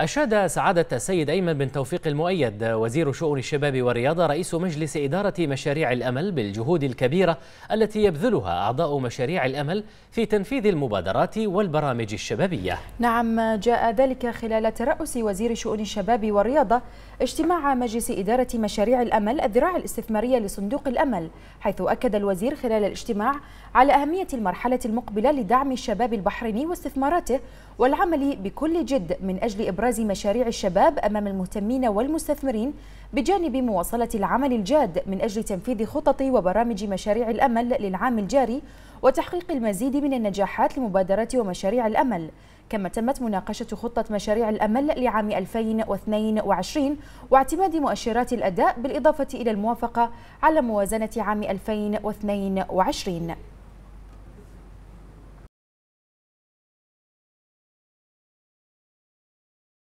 أشاد سعادة السيد أيمن بن توفيق المؤيد وزير شؤون الشباب والرياضة رئيس مجلس إدارة مشاريع الأمل بالجهود الكبيرة التي يبذلها أعضاء مشاريع الأمل في تنفيذ المبادرات والبرامج الشبابية نعم جاء ذلك خلال ترأس وزير شؤون الشباب والرياضة اجتماع مجلس إدارة مشاريع الأمل الذراع الاستثمارية لصندوق الأمل حيث أكد الوزير خلال الاجتماع على أهمية المرحلة المقبلة لدعم الشباب البحريني واستثماراته والعمل بكل جد من أجل إبراز إبراز مشاريع الشباب أمام المهتمين والمستثمرين بجانب مواصلة العمل الجاد من أجل تنفيذ خطط وبرامج مشاريع الأمل للعام الجاري وتحقيق المزيد من النجاحات لمبادرات ومشاريع الأمل كما تمت مناقشة خطة مشاريع الأمل لعام 2022 واعتماد مؤشرات الأداء بالإضافة إلى الموافقة على موازنة عام 2022